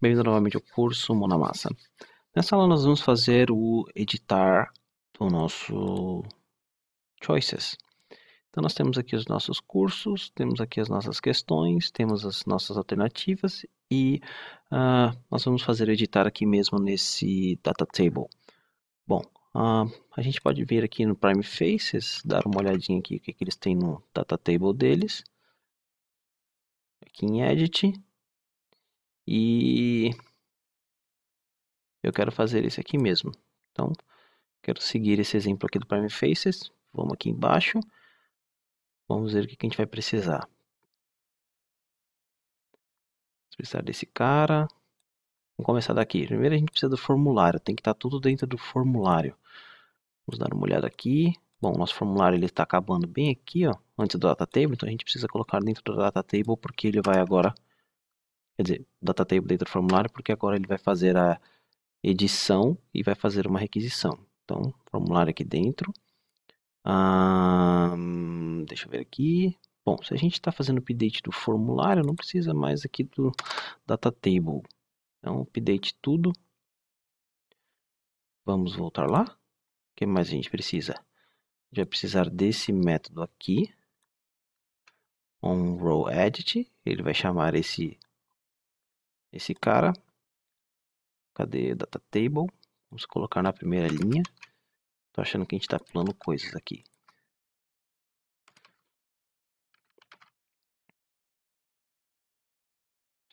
Bem-vindo novamente ao curso Mão na Massa. Nessa aula nós vamos fazer o editar do nosso Choices. Então nós temos aqui os nossos cursos, temos aqui as nossas questões, temos as nossas alternativas e uh, nós vamos fazer editar aqui mesmo nesse data table. Bom, uh, a gente pode vir aqui no Prime Faces, dar uma olhadinha aqui o que, que eles têm no data table deles. Aqui em Edit, e eu quero fazer esse aqui mesmo. Então, quero seguir esse exemplo aqui do Prime Faces. Vamos aqui embaixo. Vamos ver o que a gente vai precisar. Vamos precisar desse cara. Vamos começar daqui. Primeiro a gente precisa do formulário. Tem que estar tá tudo dentro do formulário. Vamos dar uma olhada aqui. Bom, nosso formulário ele está acabando bem aqui, ó, antes do data table, então a gente precisa colocar dentro do data table porque ele vai agora quer dizer, data table dentro do formulário, porque agora ele vai fazer a edição e vai fazer uma requisição. Então, formulário aqui dentro. deixa eu ver aqui. Bom, se a gente está fazendo update do formulário, não precisa mais aqui do data table. Então, update tudo. Vamos voltar lá. O que mais a gente precisa? A gente vai precisar desse método aqui. OnRowEdit. Ele vai chamar esse esse cara. Cadê data table? Vamos colocar na primeira linha. Tô achando que a gente está pulando coisas aqui.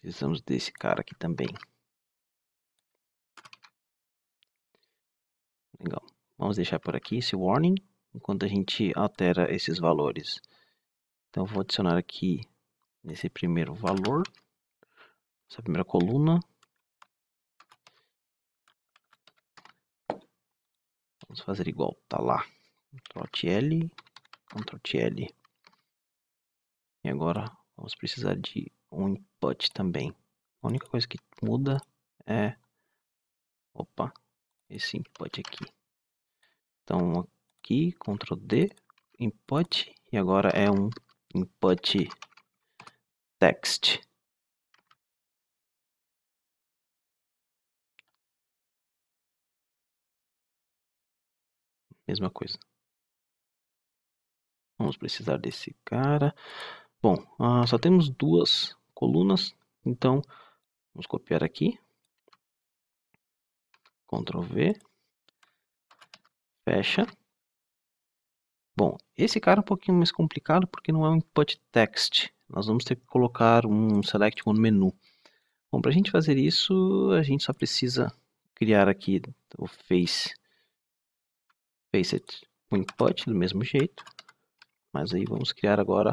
Precisamos desse cara aqui também. Legal. Vamos deixar por aqui esse warning, enquanto a gente altera esses valores. Então, vou adicionar aqui nesse primeiro valor. Essa primeira coluna. Vamos fazer igual, tá lá. Ctrl L, Ctrl L. E agora vamos precisar de um input também. A única coisa que muda é, opa, esse input aqui. Então aqui, Ctrl D, input, e agora é um input text. mesma coisa. Vamos precisar desse cara. Bom, ah, só temos duas colunas, então vamos copiar aqui. Ctrl V. Fecha. Bom, esse cara é um pouquinho mais complicado porque não é um input text. Nós vamos ter que colocar um select no menu. Bom, para a gente fazer isso, a gente só precisa criar aqui o face facet o input do mesmo jeito, mas aí vamos criar agora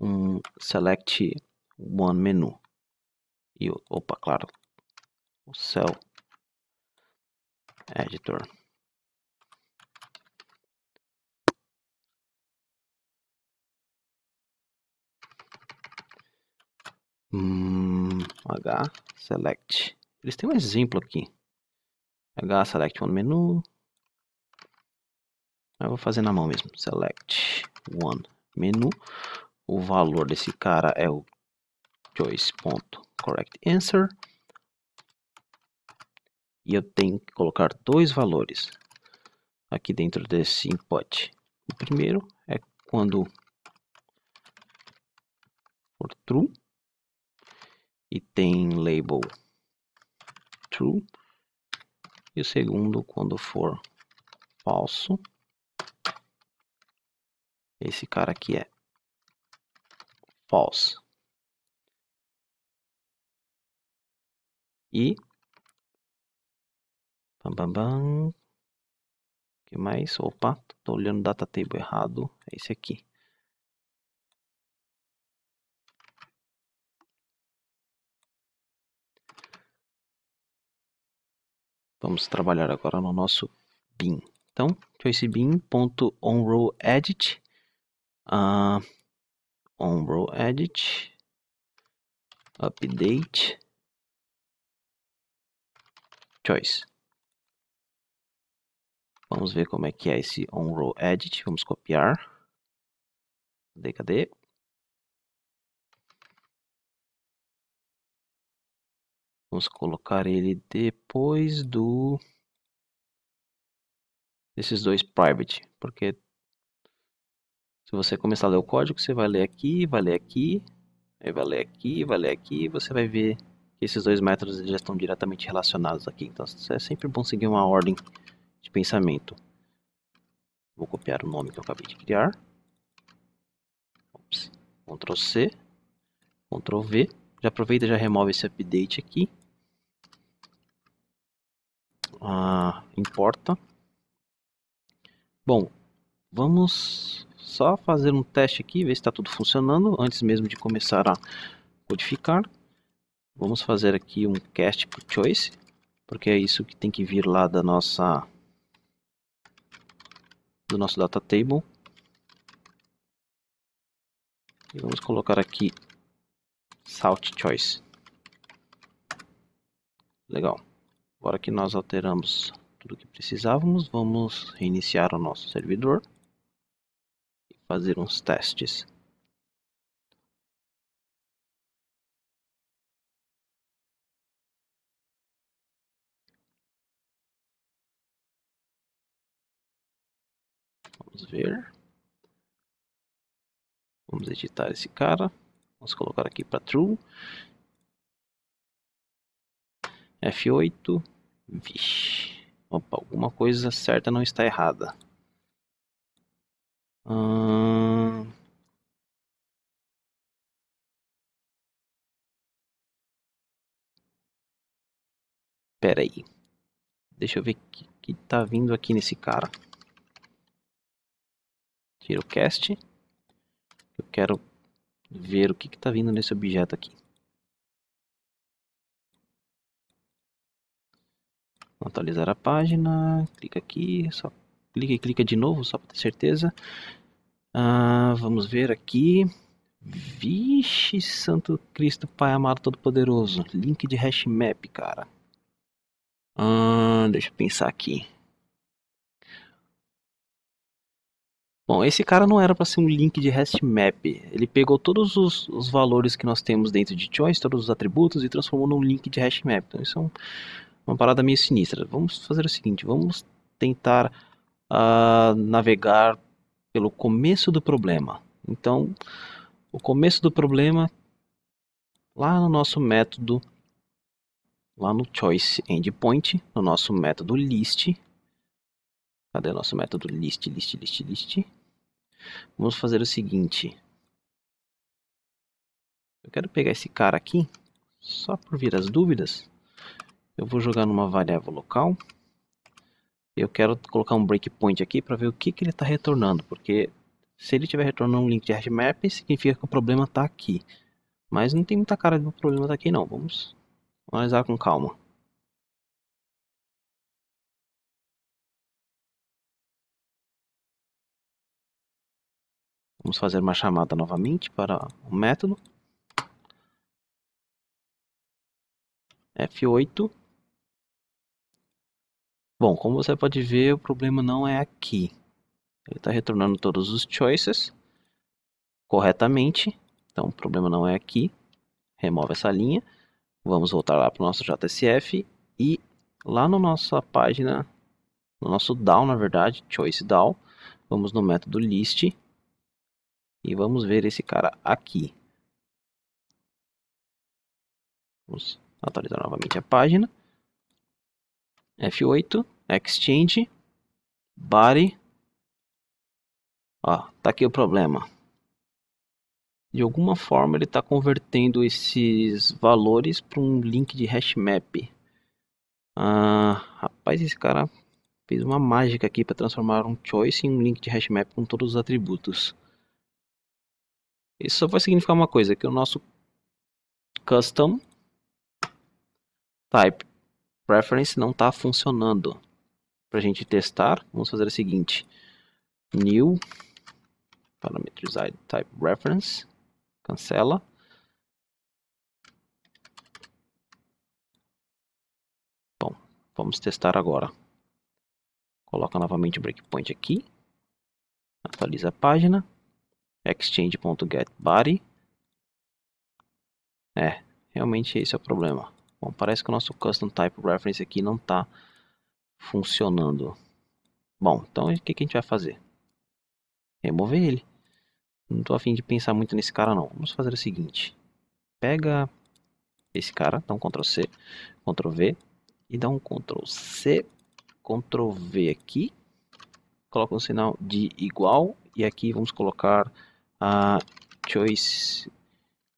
um select one menu e opa, claro, o cell editor. Hum, h select. Eles têm um exemplo aqui. h select one menu vou fazer na mão mesmo. Select one menu. O valor desse cara é o choice.correctAnswer. answer. E eu tenho que colocar dois valores aqui dentro desse input. O primeiro é quando for true e tem label true. E o segundo quando for falso. Esse cara aqui é false. E bam, bam, bam. que mais? Opa, tô olhando o data table errado. É esse aqui. Vamos trabalhar agora no nosso bin. Então, edit a ah, Ombro Edit, Update, Choice. Vamos ver como é que é esse on edit. Vamos copiar. Cadê, cadê? Vamos colocar ele depois do... Desses dois private, porque se você começar a ler o código, você vai ler aqui, vai ler aqui, aí vai ler aqui, vai ler aqui, você vai ver que esses dois métodos já estão diretamente relacionados aqui. Então é sempre bom seguir uma ordem de pensamento. Vou copiar o nome que eu acabei de criar. Ops. Ctrl C, Ctrl V. Já aproveita e já remove esse update aqui. Ah, importa. Bom, vamos só fazer um teste aqui, ver se está tudo funcionando antes mesmo de começar a codificar. Vamos fazer aqui um cast por choice, porque é isso que tem que vir lá da nossa do nosso data table. E vamos colocar aqui salt choice. Legal. Agora que nós alteramos tudo que precisávamos, vamos reiniciar o nosso servidor fazer uns testes Vamos ver. Vamos editar esse cara. Vamos colocar aqui para true. F8. Vixe. Opa, alguma coisa certa não está errada. Hum... Pera aí. Deixa eu ver o que, que tá vindo aqui nesse cara. Tira o cast. Eu quero ver o que, que tá vindo nesse objeto aqui. Atualizar a página. Clica aqui. Só clica e clica de novo, só para ter certeza. Ah, vamos ver aqui. Vixe, Santo Cristo, Pai amado Todo-Poderoso. Link de hash map, cara. Ah, deixa eu pensar aqui. Bom, esse cara não era para ser um link de REST map. Ele pegou todos os, os, valores que nós temos dentro de choice, todos os atributos, e transformou num link de hash map. Então isso é um, uma parada meio sinistra. Vamos fazer o seguinte, vamos tentar a navegar pelo começo do problema. Então, o começo do problema lá no nosso método lá no choice endpoint, no nosso método list. Cadê o nosso método list, list, list, list? Vamos fazer o seguinte. Eu quero pegar esse cara aqui, só por vir as dúvidas. Eu vou jogar numa variável local eu quero colocar um breakpoint aqui para ver o que, que ele está retornando, porque se ele estiver retornando um link de hashmap, significa que o problema está aqui. Mas não tem muita cara um problema está tá aqui não, vamos analisar com calma. Vamos fazer uma chamada novamente para o método. F8 Bom, como você pode ver, o problema não é aqui. Ele está retornando todos os choices corretamente. Então, o problema não é aqui. Remove essa linha. Vamos voltar lá para o nosso JSF. E lá na nossa página, no nosso dao, na verdade, choice dao, vamos no método list. E vamos ver esse cara aqui. Vamos atualizar novamente a página. F8, Exchange, Body. Ó, tá aqui o problema. De alguma forma ele está convertendo esses valores para um link de map. Ah, rapaz, esse cara fez uma mágica aqui para transformar um choice em um link de hash map com todos os atributos. Isso só vai significar uma coisa, que o nosso custom type preference não está funcionando. Para a gente testar, vamos fazer o seguinte: new parameterized type reference, cancela. Bom, vamos testar agora. Coloca novamente o breakpoint aqui. Atualiza a página. Exchange.getBody. É, realmente esse é o problema. Bom, parece que o nosso custom type reference aqui não está funcionando. Bom, então o que, que a gente vai fazer? Remover ele. Não estou afim de pensar muito nesse cara não. Vamos fazer o seguinte. Pega esse cara, dá um Ctrl C, Ctrl V e dá um Ctrl C, Ctrl V aqui. Coloca um sinal de igual e aqui vamos colocar a choice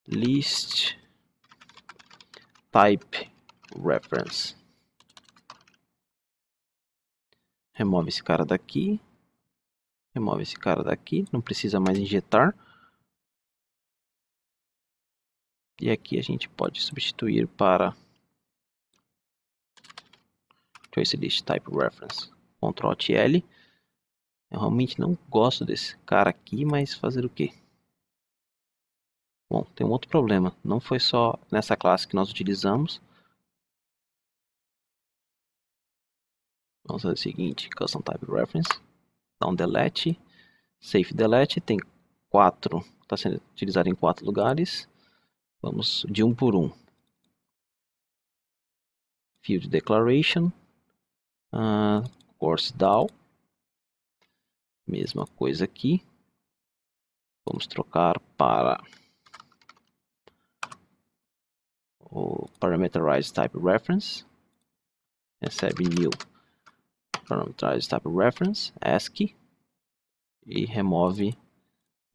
list type reference. Remove esse cara daqui. Remove esse cara daqui. Não precisa mais injetar. E aqui a gente pode substituir para choice list type reference. Ctrl Alt L. Eu realmente não gosto desse cara aqui, mas fazer o quê? Bom, tem um outro problema. Não foi só nessa classe que nós utilizamos. Vamos fazer o seguinte, custom type reference, dá um delete, safe delete, tem quatro, está sendo utilizado em quatro lugares. Vamos de um por um. Field declaration, uh, course DAO, mesma coisa aqui. Vamos trocar para o parameterized type reference, recebe new parameterized type reference, ASCII, e remove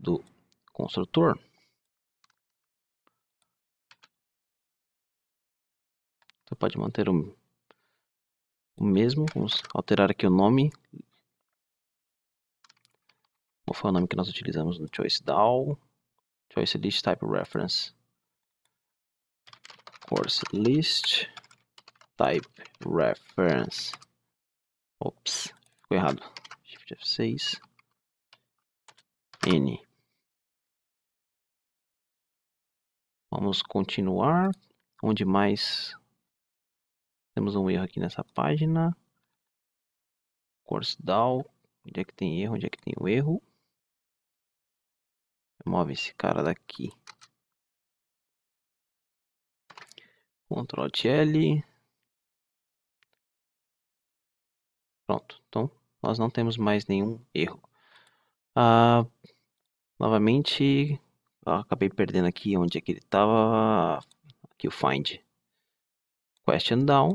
do construtor. Você então, pode manter o, o mesmo, vamos alterar aqui o nome, qual foi o nome que nós utilizamos no choice DAO, choice list type reference force list type reference. Ops, ficou errado. Shift F6. N. Vamos continuar. Onde mais? Temos um erro aqui nessa página. Course Onde é que tem erro? Onde é que tem o erro? Remove esse cara daqui. Ctrl L. Pronto, então nós não temos mais nenhum erro. Ah, novamente, acabei perdendo aqui onde é que ele estava. Aqui o find. Question down.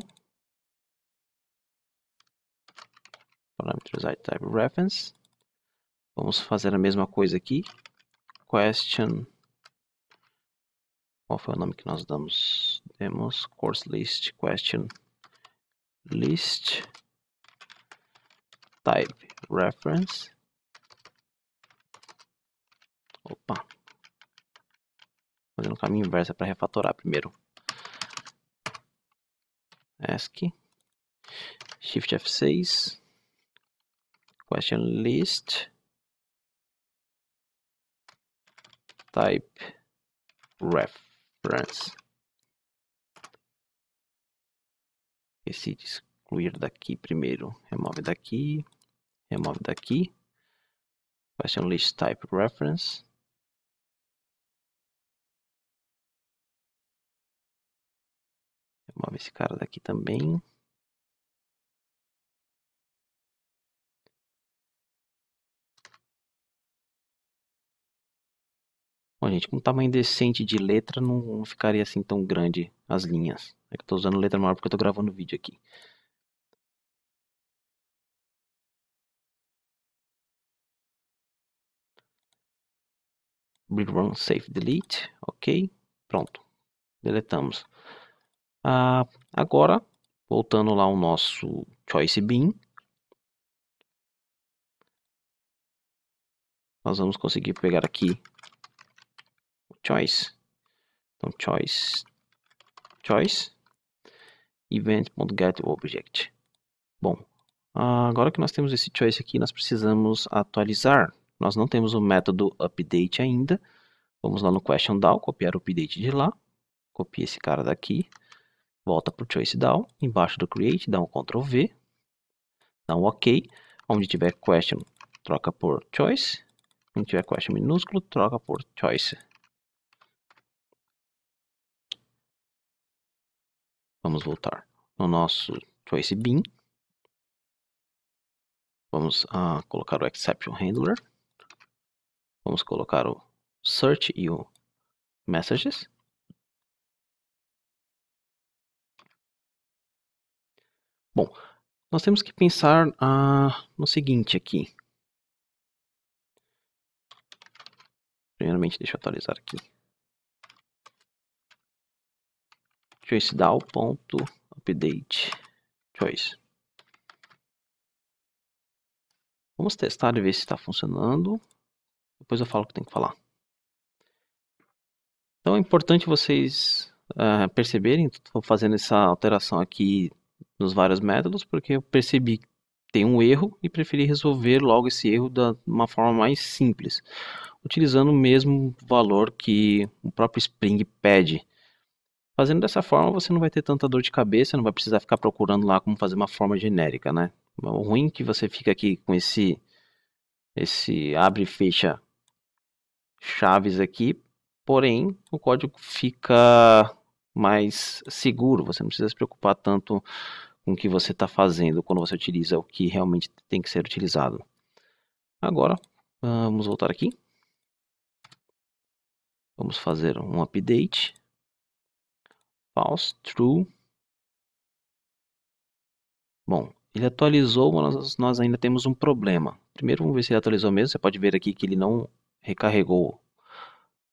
Parameters type reference. Vamos fazer a mesma coisa aqui. Question. Qual foi o nome que nós damos? temos course list question list type reference. Opa. Fazendo o caminho inverso é para refatorar primeiro. ask Shift F6. Question list. Type reference. esse de excluir daqui primeiro. Remove daqui, remove daqui. Vai ser um list type reference. Remove esse cara daqui também. Bom, gente, com um tamanho decente de letra não, ficaria assim tão grande as linhas. É que eu tô usando letra maior porque eu tô gravando vídeo aqui. Rerun, save delete, ok, pronto, deletamos. Ah, agora, voltando lá o nosso choice bin, nós vamos conseguir pegar aqui choice. Então, choice, choice, event.getObject. Bom, ah, agora que nós temos esse choice aqui, nós precisamos atualizar. Nós não temos o método update ainda. Vamos lá no question DAO, copiar o update de lá. Copia esse cara daqui. Volta para o choice DAO. Embaixo do create, dá um Ctrl V. Dá um OK. Onde tiver question, troca por choice. Onde tiver question minúsculo, troca por choice. Vamos voltar no nosso trace bin. Vamos ah, colocar o exception handler. Vamos colocar o search e o messages. Bom, nós temos que pensar ah, no seguinte aqui. Primeiramente, deixa eu atualizar aqui. choiceDAO.update choice. Vamos testar e ver se está funcionando. Depois eu falo o que tem que falar. Então é importante vocês uh, perceberem, estou fazendo essa alteração aqui nos vários métodos, porque eu percebi que tem um erro e preferi resolver logo esse erro de uma forma mais simples, utilizando o mesmo valor que o próprio Spring pede. Fazendo dessa forma, você não vai ter tanta dor de cabeça, não vai precisar ficar procurando lá como fazer uma forma genérica, né? O ruim é que você fica aqui com esse esse abre e fecha chaves aqui, porém o código fica mais seguro, você não precisa se preocupar tanto com o que você está fazendo quando você utiliza o que realmente tem que ser utilizado. Agora, vamos voltar aqui. Vamos fazer um update false, true. Bom, ele atualizou, mas nós ainda temos um problema. Primeiro vamos ver se ele atualizou mesmo, você pode ver aqui que ele não recarregou.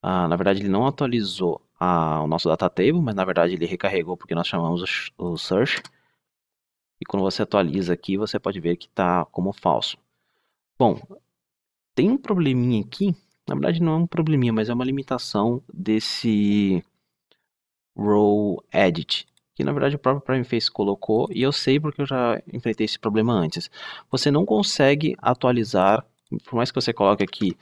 Ah, na verdade ele não atualizou a, o nosso data table, mas na verdade ele recarregou porque nós chamamos o, o search. E quando você atualiza aqui, você pode ver que está como falso. Bom, tem um probleminha aqui, na verdade não é um probleminha, mas é uma limitação desse row edit, que na verdade o próprio Primeface colocou, e eu sei porque eu já enfrentei esse problema antes. Você não consegue atualizar, por mais que você coloque aqui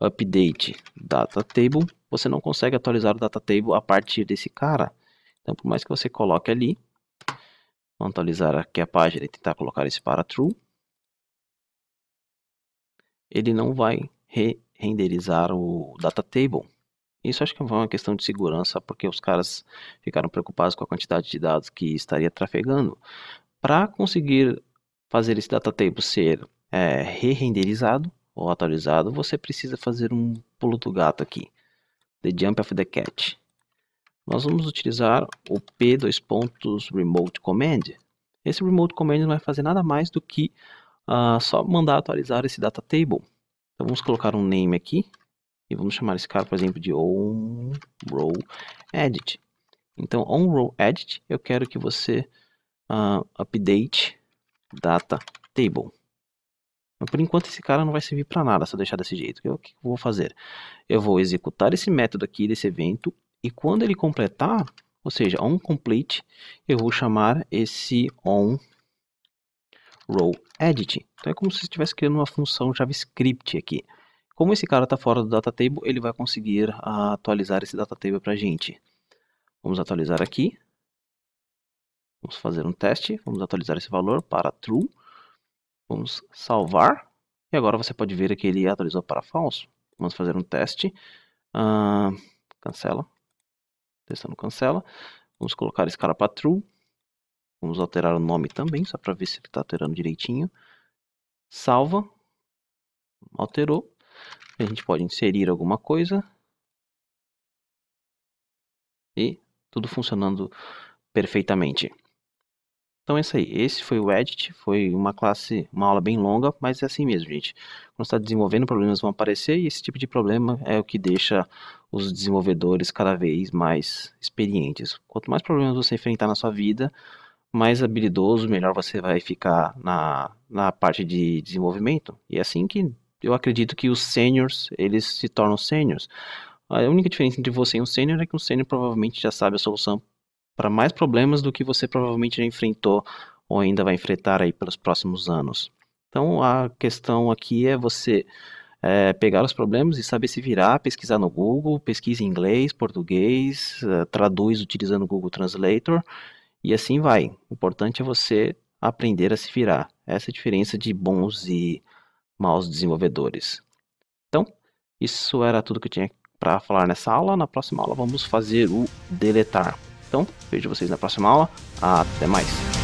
update data table, você não consegue atualizar o data table a partir desse cara. Então, por mais que você coloque ali, vamos atualizar aqui a página e tentar colocar esse para true, ele não vai re renderizar o data table. Isso acho que foi uma questão de segurança, porque os caras ficaram preocupados com a quantidade de dados que estaria trafegando. Para conseguir fazer esse data table ser é, re-renderizado ou atualizado, você precisa fazer um pulo do gato aqui. The jump of the cat. Nós vamos utilizar o p dois pontos remote command. Esse remote command não vai fazer nada mais do que uh, só mandar atualizar esse data table. Então vamos colocar um name aqui, e vamos chamar esse cara, por exemplo, de onRowEdit. Então, onRowEdit, eu quero que você uh, update data table. Mas, então, por enquanto, esse cara não vai servir para nada se eu deixar desse jeito. Eu, é o que eu vou fazer? Eu vou executar esse método aqui desse evento e quando ele completar, ou seja, onComplete, eu vou chamar esse onRowEdit. Então é como se estivesse criando uma função JavaScript aqui. Como esse cara está fora do data table, ele vai conseguir ah, atualizar esse data table para a gente. Vamos atualizar aqui. Vamos fazer um teste. Vamos atualizar esse valor para true. Vamos salvar. E agora você pode ver que ele atualizou para falso. Vamos fazer um teste. Uh, cancela. Testando cancela. Vamos colocar esse cara para true. Vamos alterar o nome também, só para ver se ele está alterando direitinho. Salva. Alterou. A gente pode inserir alguma coisa. E tudo funcionando perfeitamente. Então é isso aí. Esse foi o Edit. Foi uma classe, uma aula bem longa, mas é assim mesmo, gente. Quando está desenvolvendo, problemas vão aparecer e esse tipo de problema é o que deixa os desenvolvedores cada vez mais experientes. Quanto mais problemas você enfrentar na sua vida, mais habilidoso, melhor você vai ficar na, na parte de desenvolvimento. E é assim que eu acredito que os seniors, eles se tornam seniors. A única diferença entre você e um sênior é que um sênior provavelmente já sabe a solução para mais problemas do que você provavelmente já enfrentou ou ainda vai enfrentar aí pelos próximos anos. Então a questão aqui é você é, pegar os problemas e saber se virar, pesquisar no Google, pesquisa em inglês, português, eh, traduz utilizando o Google Translator e assim vai. O importante é você aprender a se virar. Essa é a diferença de bons e maus desenvolvedores. Então, isso era tudo que eu tinha para falar nessa aula. Na próxima aula vamos fazer o deletar. Então, vejo vocês na próxima aula. Até mais.